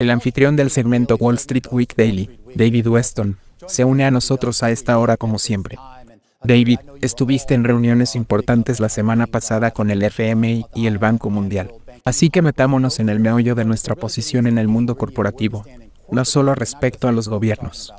El anfitrión del segmento Wall Street Week Daily, David Weston, se une a nosotros a esta hora como siempre. David, estuviste en reuniones importantes la semana pasada con el FMI y el Banco Mundial. Así que metámonos en el meollo de nuestra posición en el mundo corporativo, no solo respecto a los gobiernos.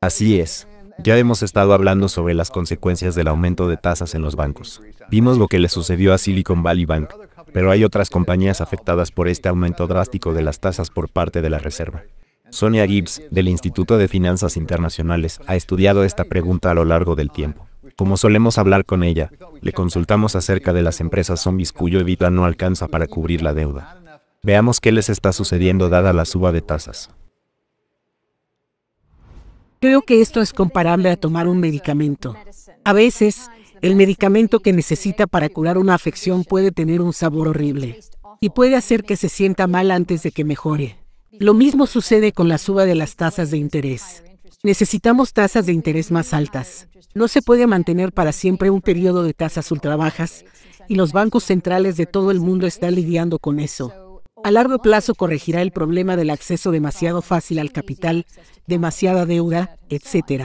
Así es. Ya hemos estado hablando sobre las consecuencias del aumento de tasas en los bancos. Vimos lo que le sucedió a Silicon Valley Bank, pero hay otras compañías afectadas por este aumento drástico de las tasas por parte de la Reserva. Sonia Gibbs, del Instituto de Finanzas Internacionales, ha estudiado esta pregunta a lo largo del tiempo. Como solemos hablar con ella, le consultamos acerca de las empresas zombies cuyo EBITDA no alcanza para cubrir la deuda. Veamos qué les está sucediendo dada la suba de tasas. Creo que esto es comparable a tomar un medicamento. A veces, el medicamento que necesita para curar una afección puede tener un sabor horrible y puede hacer que se sienta mal antes de que mejore. Lo mismo sucede con la suba de las tasas de interés. Necesitamos tasas de interés más altas. No se puede mantener para siempre un periodo de tasas ultrabajas y los bancos centrales de todo el mundo están lidiando con eso. A largo plazo corregirá el problema del acceso demasiado fácil al capital, demasiada deuda, etc.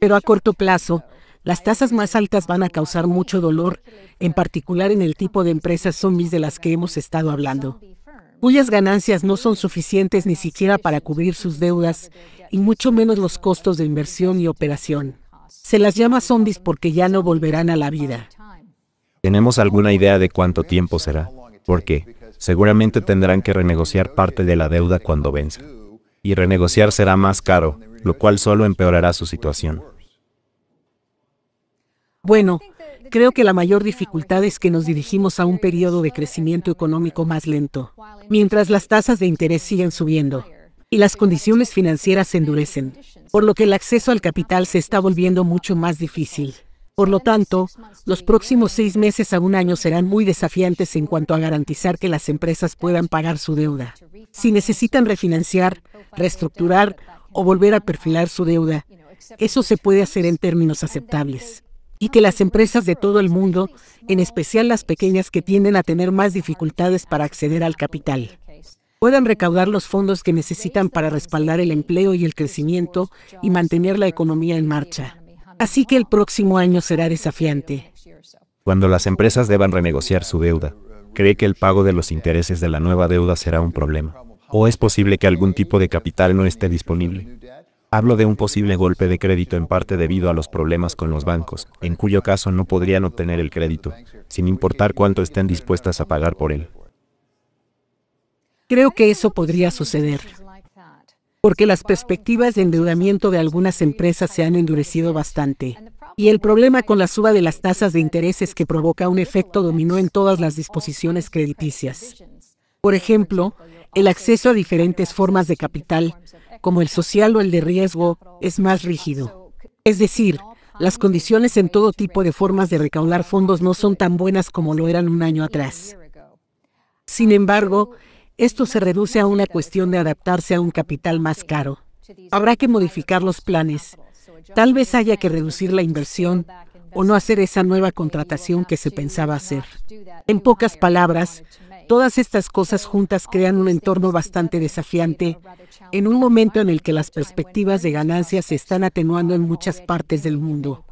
Pero a corto plazo, las tasas más altas van a causar mucho dolor, en particular en el tipo de empresas zombies de las que hemos estado hablando, cuyas ganancias no son suficientes ni siquiera para cubrir sus deudas y mucho menos los costos de inversión y operación. Se las llama zombies porque ya no volverán a la vida. ¿Tenemos alguna idea de cuánto tiempo será? Porque seguramente tendrán que renegociar parte de la deuda cuando venza. Y renegociar será más caro, lo cual solo empeorará su situación. Bueno, creo que la mayor dificultad es que nos dirigimos a un periodo de crecimiento económico más lento, mientras las tasas de interés siguen subiendo y las condiciones financieras se endurecen, por lo que el acceso al capital se está volviendo mucho más difícil. Por lo tanto, los próximos seis meses a un año serán muy desafiantes en cuanto a garantizar que las empresas puedan pagar su deuda. Si necesitan refinanciar, reestructurar o volver a perfilar su deuda, eso se puede hacer en términos aceptables y que las empresas de todo el mundo, en especial las pequeñas que tienden a tener más dificultades para acceder al capital, puedan recaudar los fondos que necesitan para respaldar el empleo y el crecimiento y mantener la economía en marcha. Así que el próximo año será desafiante. Cuando las empresas deban renegociar su deuda, ¿cree que el pago de los intereses de la nueva deuda será un problema? ¿O es posible que algún tipo de capital no esté disponible? Hablo de un posible golpe de crédito en parte debido a los problemas con los bancos, en cuyo caso no podrían obtener el crédito, sin importar cuánto estén dispuestas a pagar por él. Creo que eso podría suceder, porque las perspectivas de endeudamiento de algunas empresas se han endurecido bastante, y el problema con la suba de las tasas de intereses que provoca un efecto dominó en todas las disposiciones crediticias. Por ejemplo, el acceso a diferentes formas de capital, como el social o el de riesgo, es más rígido. Es decir, las condiciones en todo tipo de formas de recaudar fondos no son tan buenas como lo eran un año atrás. Sin embargo, esto se reduce a una cuestión de adaptarse a un capital más caro. Habrá que modificar los planes. Tal vez haya que reducir la inversión o no hacer esa nueva contratación que se pensaba hacer. En pocas palabras, Todas estas cosas juntas crean un entorno bastante desafiante en un momento en el que las perspectivas de ganancias se están atenuando en muchas partes del mundo.